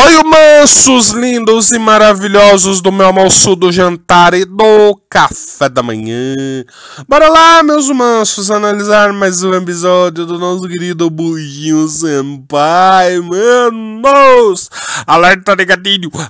Olha mansos, lindos e maravilhosos do meu almoço, do jantar e do café da manhã. Bora lá, meus mansos, analisar mais um episódio do nosso querido Bujinho Senpai, manos. Alerta de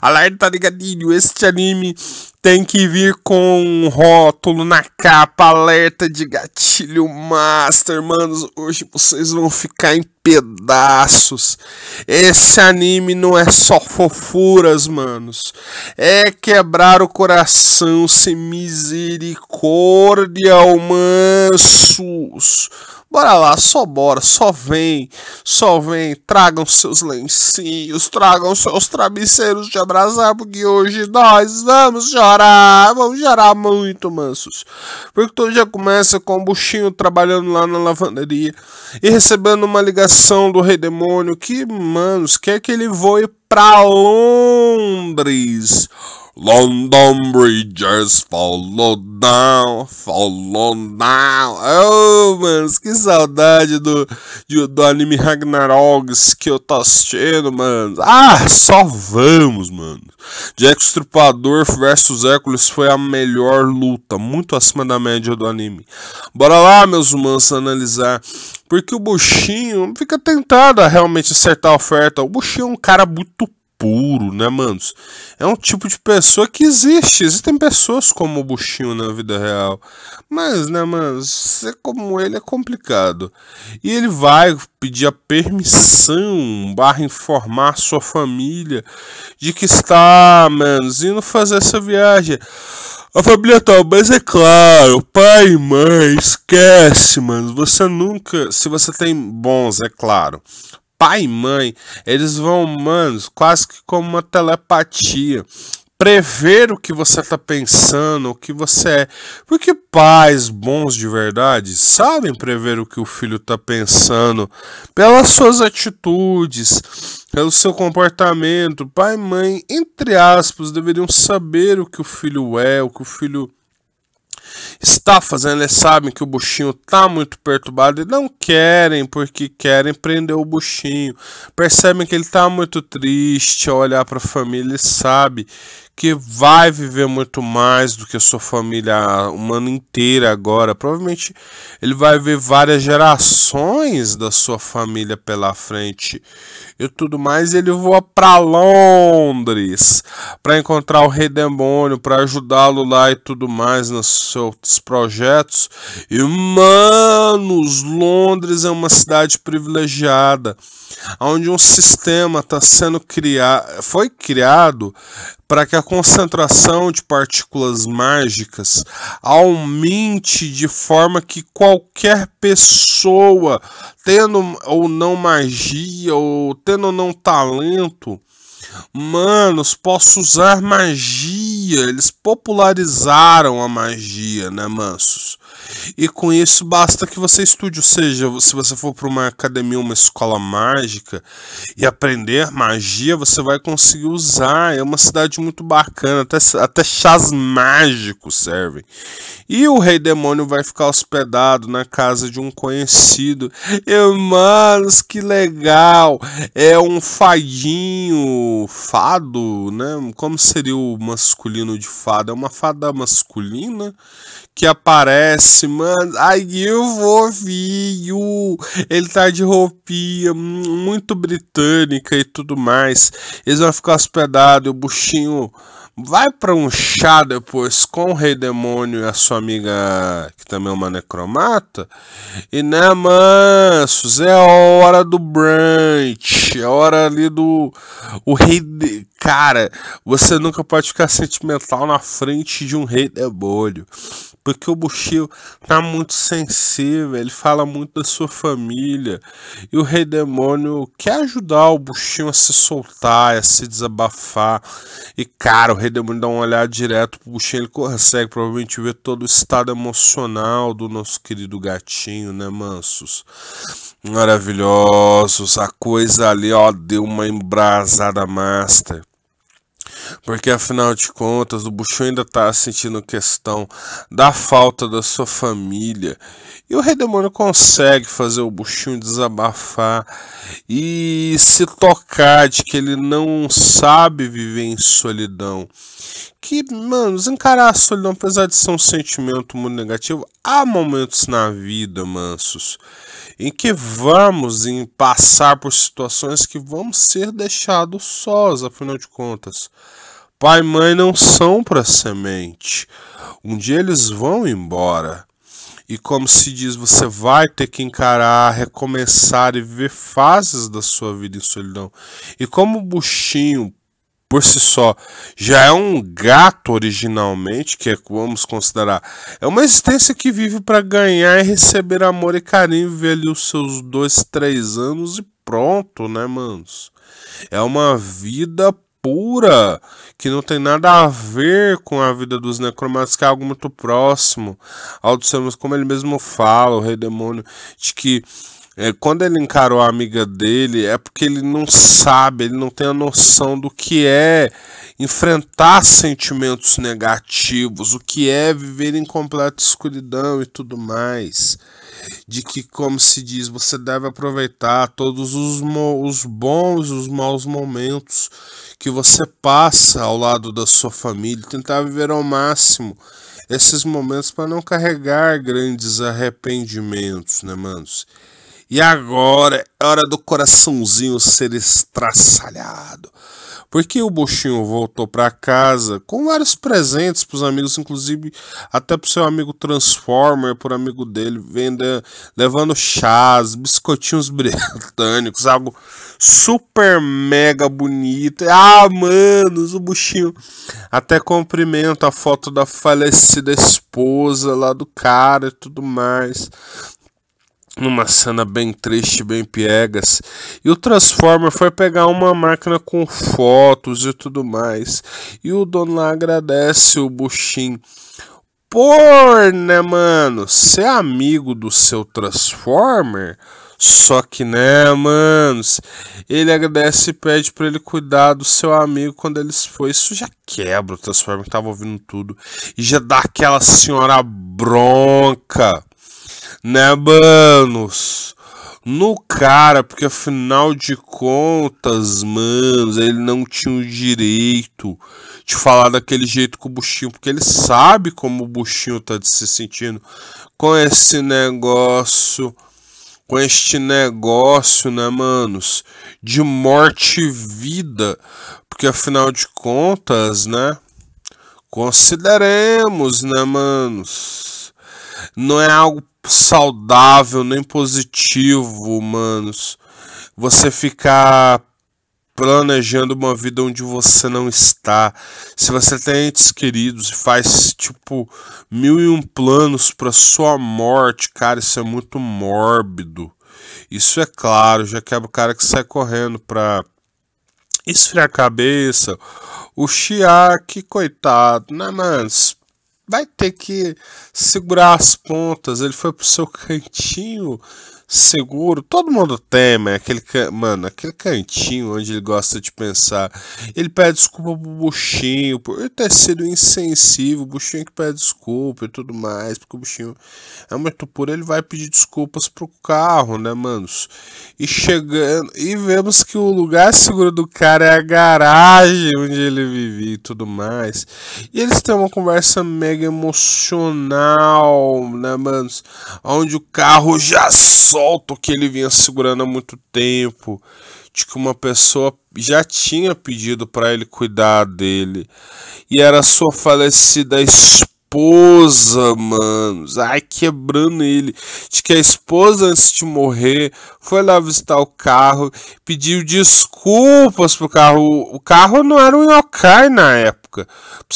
alerta de gatilho, este anime tem que vir com um rótulo na capa, alerta de gatilho master, manos. Hoje vocês vão ficar em pedaços. Esse anime não é só fofuras, manos. É quebrar o coração sem misericórdia, mansos. Bora lá, só bora, só vem, só vem, tragam seus lencinhos, tragam seus travesseiros de abraçar, porque hoje nós vamos chorar, vamos chorar muito, mansos. Porque todo dia começa com o buchinho trabalhando lá na lavanderia e recebendo uma ligação do rei demônio que, manos, quer que ele voe pra Londres. London Bridges falou down, falou down. Oh, mano, que saudade do, do, do anime Ragnarok que eu tô assistindo, mano. Ah, só vamos, mano. Jack Strupador versus Hércules foi a melhor luta, muito acima da média do anime. Bora lá, meus humanos, analisar. Porque o Buxinho fica tentado a realmente acertar a oferta. O Buxinho é um cara muito puro, né, manos? É um tipo de pessoa que existe. Existem pessoas como o Buchinho na vida real. Mas, né, manos, ser como ele é complicado. E ele vai pedir a permissão barra informar sua família de que está, manos, indo fazer essa viagem. A família talvez tá, é claro, pai e mãe, esquece, mano. Você nunca, se você tem bons, é claro pai e mãe. Eles vão, manos, quase que como uma telepatia. Prever o que você tá pensando, o que você é. Porque pais bons de verdade sabem prever o que o filho tá pensando pelas suas atitudes, pelo seu comportamento. Pai e mãe, entre aspas, deveriam saber o que o filho é, o que o filho está fazendo, eles sabem que o buchinho tá muito perturbado e não querem porque querem prender o buchinho. Percebem que ele tá muito triste ao olhar para a família e sabe que vai viver muito mais do que a sua família humana inteira agora. Provavelmente ele vai ver várias gerações da sua família pela frente e tudo mais. Ele voa para Londres para encontrar o Rei Demônio, para ajudá-lo lá e tudo mais nos seus projetos. E manos, Londres é uma cidade privilegiada, onde um sistema está sendo criado, foi criado para que a concentração de partículas mágicas aumente de forma que qualquer pessoa, tendo ou não magia, ou tendo ou não talento, manos, possa usar magia. Eles popularizaram a magia, né, mansos? E com isso basta que você estude, ou seja, se você for para uma academia, uma escola mágica e aprender magia, você vai conseguir usar. É uma cidade muito bacana, até, até chás mágicos servem. E o rei demônio vai ficar hospedado na casa de um conhecido. Irmãos, que legal! É um fadinho, fado, né? Como seria o masculino de fada? É uma fada masculina que aparece mano. Ai, eu vou vir. Uh, ele tá de roupinha hum, muito britânica e tudo mais. Eles vão ficar hospedados. O buchinho vai pra um chá depois com o Rei Demônio e a sua amiga, que também é uma necromata. E né, mansos, é hora do brunch. É hora ali do. O Rei. De... Cara, você nunca pode ficar sentimental na frente de um Rei Demônio. Porque o Bushiro tá muito sensível, ele fala muito da sua família. E o Rei Demônio quer ajudar o Bushiro a se soltar, a se desabafar. E cara, o Rei Demônio dá um olhar direto pro Bushiro, ele consegue provavelmente ver todo o estado emocional do nosso querido gatinho, né, mansos? Maravilhosos, a coisa ali, ó, deu uma embrasada master. Porque afinal de contas, o Buchu ainda está sentindo questão da falta da sua família. E o Rei Demônio consegue fazer o Buchu desabafar e se tocar de que ele não sabe viver em solidão. Que, mano, desencarar a solidão, apesar de ser um sentimento muito negativo, há momentos na vida, mansos, em que vamos em passar por situações que vamos ser deixados sós, afinal de contas. Pai e mãe não são para semente. Um dia eles vão embora. E como se diz, você vai ter que encarar, recomeçar e ver fases da sua vida em solidão. E como o buchinho por si só já é um gato originalmente, que é, vamos considerar, é uma existência que vive para ganhar e receber amor e carinho, ver ali os seus dois, três anos e pronto, né, manos? É uma vida pura, que não tem nada a ver com a vida dos necromantes, que é algo muito próximo ao dos sermos, como ele mesmo fala, o rei demônio, de que é, quando ele encarou a amiga dele, é porque ele não sabe, ele não tem a noção do que é enfrentar sentimentos negativos, o que é viver em completa escuridão e tudo mais. De que, como se diz, você deve aproveitar todos os, os bons e os maus momentos que você passa ao lado da sua família, tentar viver ao máximo esses momentos para não carregar grandes arrependimentos, né, manos? E agora é hora do coraçãozinho ser estraçalhado. Porque o buchinho voltou para casa com vários presentes para os amigos, inclusive até para seu amigo Transformer, por amigo dele, vendo levando chás, biscoitinhos britânicos, algo super mega bonito. Ah, manos, o buchinho até cumprimenta a foto da falecida esposa lá do cara e tudo mais numa cena bem triste, bem piegas. E o Transformer foi pegar uma máquina com fotos e tudo mais. E o dono lá agradece o Bushim. Por, né, mano? Ser é amigo do seu Transformer? Só que, né, manos, ele agradece e pede para ele cuidar do seu amigo quando ele se foi. Isso já quebra o Transformer que tava ouvindo tudo. E já dá aquela senhora bronca né, manos? No cara, porque afinal de contas, manos, ele não tinha o direito de falar daquele jeito com o buchinho, porque ele sabe como o buchinho tá se sentindo com esse negócio com este negócio, né, manos? De morte e vida. Porque afinal de contas, né? Consideremos, né, manos? não é algo saudável nem positivo, manos. Você ficar planejando uma vida onde você não está. Se você tem entes queridos e faz tipo mil e um planos para sua morte, cara, isso é muito mórbido. Isso é claro, já que é o cara que sai correndo pra esfriar a cabeça. O chiaki que coitado, né, mano? vai ter que segurar as pontas. Ele foi pro seu cantinho seguro. Todo mundo tem, aquele, mano, aquele cantinho onde ele gosta de pensar. Ele pede desculpa pro buchinho, por ter sido insensível, o buchinho que pede desculpa e tudo mais, porque o buchinho é muito puro, ele vai pedir desculpas pro carro, né, manos? E chegando, e vemos que o lugar seguro do cara é a garagem onde ele vive e tudo mais. E eles têm uma conversa mega emocional, né, manos? Onde o carro já sobe solto que ele vinha segurando há muito tempo, de que uma pessoa já tinha pedido para ele cuidar dele, e era sua falecida esposa, mano, ai, quebrando ele, de que a esposa antes de morrer foi lá visitar o carro, pediu desculpas pro carro. O carro não era um yokai na época. Pra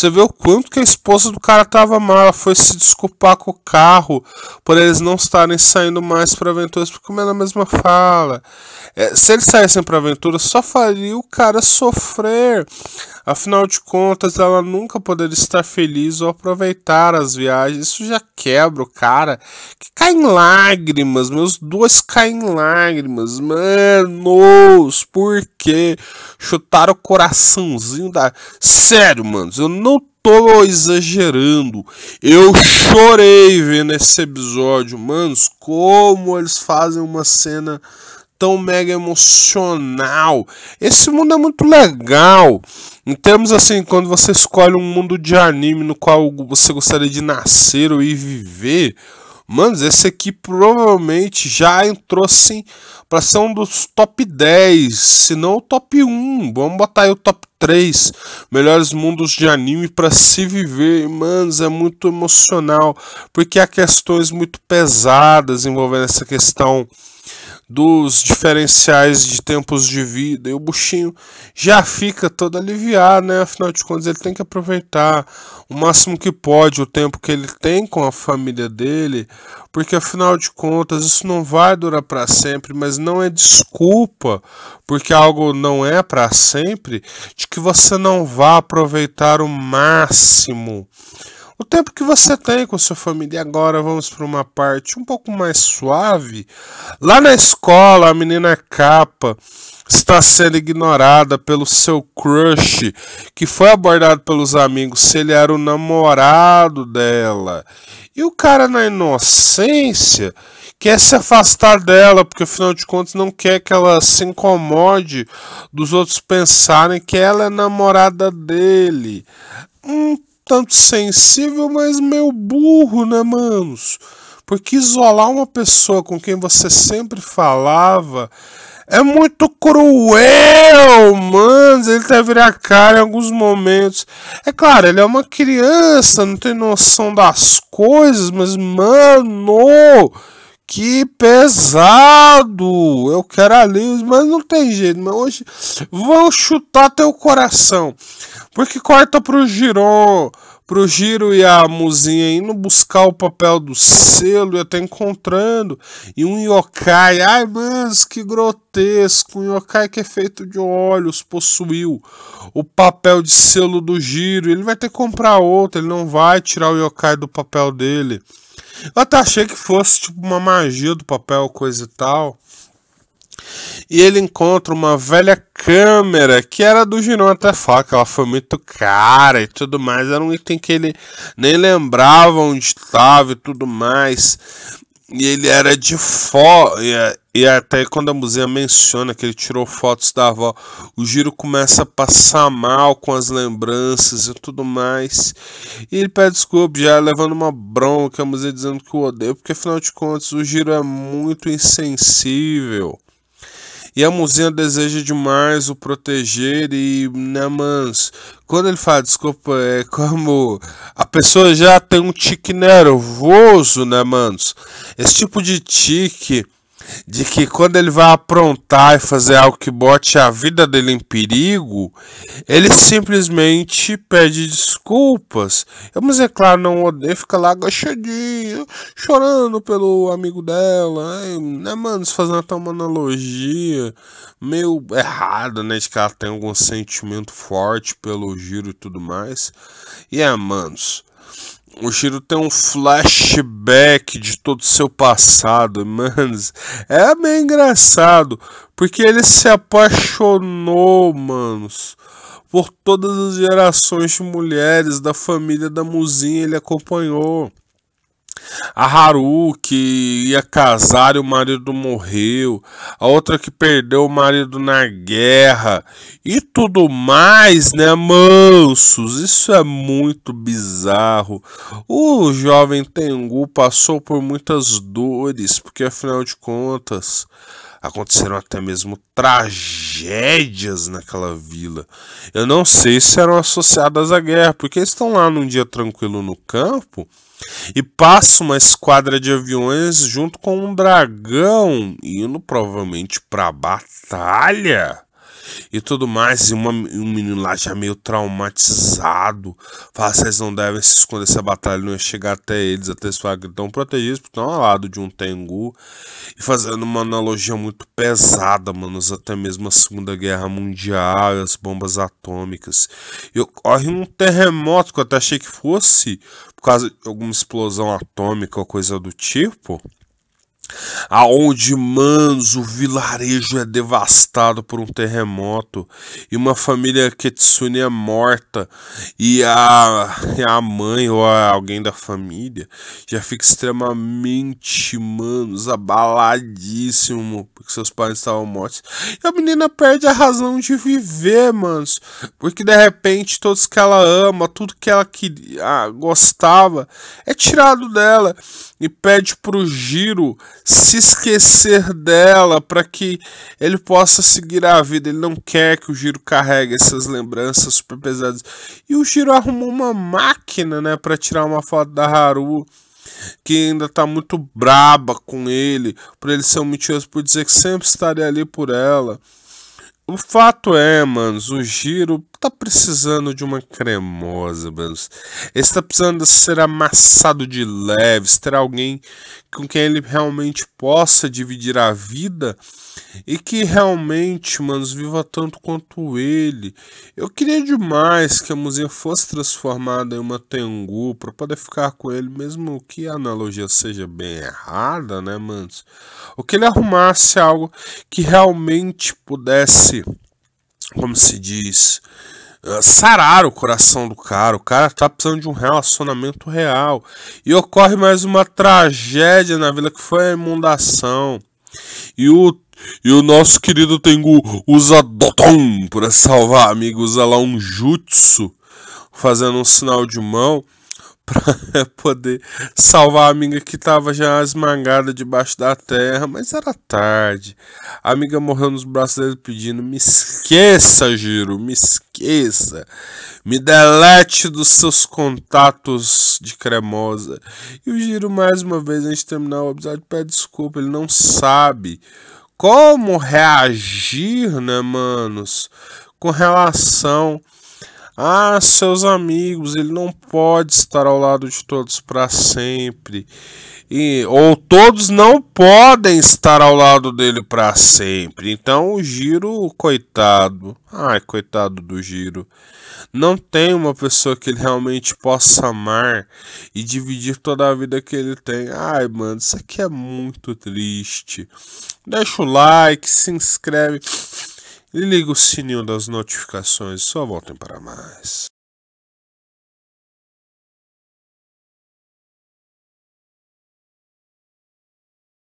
você ver o quanto que a esposa do cara tava mal. Ela foi se desculpar com o carro por eles não estarem saindo mais para aventuras, porque como ela é mesma fala. É, se eles saíssem para aventura, só faria o cara sofrer. Afinal de contas, ela nunca poderia estar feliz ou aproveitar as viagens. Isso já quebra o cara que cai em lágrimas. Meus dois caem em lágrimas lágrimas. Manos, porque Chutaram o coraçãozinho da. Sério, manos, eu não tô exagerando. Eu chorei vendo esse episódio, manos. Como eles fazem uma cena tão mega emocional. Esse mundo é muito legal. Em termos assim, quando você escolhe um mundo de anime no qual você gostaria de nascer ou ir viver, Mano, esse aqui provavelmente já entrou sim para ser um dos top 10, se não o top 1. Vamos botar aí o top 3 melhores mundos de anime para se viver. Mano, é muito emocional, porque há questões muito pesadas envolvendo essa questão dos diferenciais de tempos de vida. E o buchinho já fica todo aliviado, né? Afinal de contas, ele tem que aproveitar o máximo que pode o tempo que ele tem com a família dele, porque afinal de contas, isso não vai durar para sempre, mas não é desculpa, porque algo não é para sempre, de que você não vá aproveitar o máximo o tempo que você tem com sua família. E agora vamos para uma parte um pouco mais suave. Lá na escola, a menina capa está sendo ignorada pelo seu crush, que foi abordado pelos amigos se ele era o namorado dela. E o cara, na inocência, quer se afastar dela, porque afinal de contas não quer que ela se incomode dos outros pensarem que ela é namorada dele. Um tanto sensível, mas meio burro, né, manos? Porque isolar uma pessoa com quem você sempre falava é muito cruel, mano. Ele deve tá virar a cara em alguns momentos. É claro, ele é uma criança, não tem noção das coisas, mas, mano, que pesado! Eu quero ali, mas não tem jeito. Mas hoje vão chutar teu coração. Porque corta pro para pro Giro e a Muzinha indo buscar o papel do selo e até encontrando. E um yokai. Ai, mas que grotesco! Um yokai que é feito de olhos possuiu o papel de selo do Giro. Ele vai ter que comprar outro, ele não vai tirar o yokai do papel dele. Eu até achei que fosse tipo uma magia do papel, coisa e tal. E ele encontra uma velha câmera que era do Girão até Faca, ela foi muito cara e tudo mais. Era um item que ele nem lembrava onde estava e tudo mais. E ele era de foto. E, é, e, até quando a museia menciona que ele tirou fotos da avó, o Giro começa a passar mal com as lembranças e tudo mais. E ele pede desculpa, já levando uma bronca, a museia dizendo que o odeia, porque afinal de contas o Giro é muito insensível. E a Muzinha deseja demais o proteger e, né, mans, quando ele fala desculpa, é como a pessoa já tem um tique nervoso, né, manos? Esse tipo de tique de que quando ele vai aprontar e fazer algo que bote a vida dele em perigo, ele simplesmente pede desculpas. Mas é claro, não odeia, fica lá agachadinho, chorando pelo amigo dela. Ai, né, mano, se fazendo até uma analogia meio errada, né? De que ela tem algum sentimento forte pelo giro e tudo mais. E é, manos. O Shiro tem um flashback de todo o seu passado, mano. É meio engraçado, porque ele se apaixonou, manos, por todas as gerações de mulheres da família da Muzinha ele acompanhou. A Haru que ia casar e o marido morreu. A outra que perdeu o marido na guerra. E tudo mais, né, mansos? Isso é muito bizarro. O jovem Tengu passou por muitas dores, porque afinal de contas aconteceram até mesmo tragédias naquela vila. Eu não sei se eram associadas à guerra, porque eles estão lá num dia tranquilo no campo e passa uma esquadra de aviões junto com um dragão indo provavelmente para a batalha e tudo mais. E uma, um menino lá já meio traumatizado. Fala, vocês não devem se esconder, essa batalha não ia chegar até eles, até se falam que estão protegidos, porque estão tá ao lado de um Tengu. E fazendo uma analogia muito pesada, mano, até mesmo a Segunda Guerra Mundial, as bombas atômicas. E ocorre um terremoto que eu até achei que fosse por causa de alguma explosão atômica ou coisa do tipo aonde Manso, o vilarejo é devastado por um terremoto e uma família Kitsune é morta e a, a mãe ou a alguém da família já fica extremamente, manos, abaladíssimo porque seus pais estavam mortos e a menina perde a razão de viver, manos, porque de repente todos que ela ama, tudo que ela queria, gostava é tirado dela e pede para o Giro se esquecer dela para que ele possa seguir a vida. Ele não quer que o Giro carregue essas lembranças super pesadas. E o Giro arrumou uma máquina né, para tirar uma foto da Haru que ainda está muito braba com ele, por ele ser um mentiroso, por dizer que sempre estaria ali por ela. O fato é, manos, o Giro tá precisando de uma cremosa, Banos. Está tá precisando ser amassado de leves, ter alguém com quem ele realmente possa dividir a vida e que realmente, manos, viva tanto quanto ele. Eu queria demais que a musinha fosse transformada em uma Tengu para poder ficar com ele, mesmo que a analogia seja bem errada, né, manos? Ou que ele arrumasse algo que realmente pudesse como se diz, ah, sarar o coração do cara. O cara tá precisando de um relacionamento real. E ocorre mais uma tragédia na vila que foi a inundação. E o e o nosso querido Tengu usa Doton para salvar amigos, usa lá um jutsu, fazendo um sinal de mão para poder salvar a amiga que estava já esmagada debaixo da terra, mas era tarde. A amiga morreu nos braços dele pedindo: "Me esqueça, Giro, me esqueça. Me delete dos seus contatos de cremosa". E o Giro mais uma vez antes de terminar o episódio pede desculpa, ele não sabe como reagir, né, manos, com relação ah, seus amigos, ele não pode estar ao lado de todos para sempre. E, ou todos não podem estar ao lado dele para sempre. Então o Giro, coitado. Ai, coitado do Giro. Não tem uma pessoa que ele realmente possa amar e dividir toda a vida que ele tem. Ai, mano, isso aqui é muito triste. Deixa o like, se inscreve. Ligue o sininho das notificações, só voltem para mais.